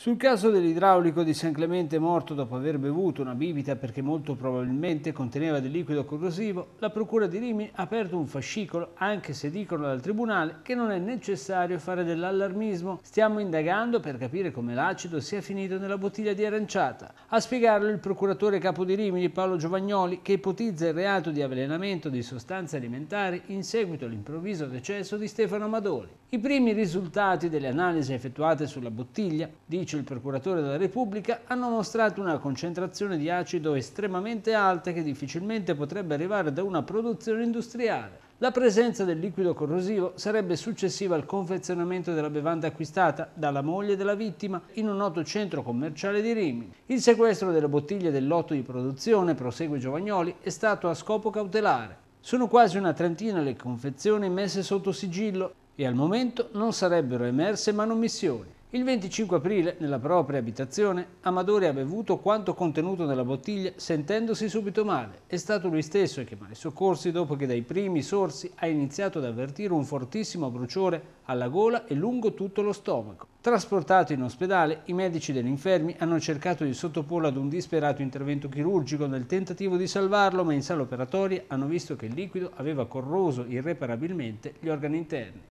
Sul caso dell'idraulico di San Clemente morto dopo aver bevuto una bibita perché molto probabilmente conteneva del liquido corrosivo, la Procura di Rimini ha aperto un fascicolo, anche se dicono dal Tribunale che non è necessario fare dell'allarmismo. Stiamo indagando per capire come l'acido sia finito nella bottiglia di aranciata. A spiegarlo il procuratore capo di Rimini Paolo Giovagnoli che ipotizza il reato di avvelenamento di sostanze alimentari in seguito all'improvviso decesso di Stefano Madoli. I primi risultati delle analisi effettuate sulla bottiglia, dice l'ufficio e il procuratore della Repubblica hanno mostrato una concentrazione di acido estremamente alta che difficilmente potrebbe arrivare da una produzione industriale. La presenza del liquido corrosivo sarebbe successiva al confezionamento della bevanda acquistata dalla moglie della vittima in un noto centro commerciale di Rimini. Il sequestro delle bottiglie del lotto di produzione, prosegue Giovagnoli, è stato a scopo cautelare. Sono quasi una trentina le confezioni messe sotto sigillo e al momento non sarebbero emerse manomissioni. Il 25 aprile, nella propria abitazione, Amadori ha bevuto quanto contenuto nella bottiglia sentendosi subito male. È stato lui stesso a chiamare i soccorsi dopo che dai primi sorsi ha iniziato ad avvertire un fortissimo bruciore alla gola e lungo tutto lo stomaco. Trasportato in ospedale, i medici degli infermi hanno cercato di sottoporlo ad un disperato intervento chirurgico nel tentativo di salvarlo, ma in sala operatoria hanno visto che il liquido aveva corroso irreparabilmente gli organi interni.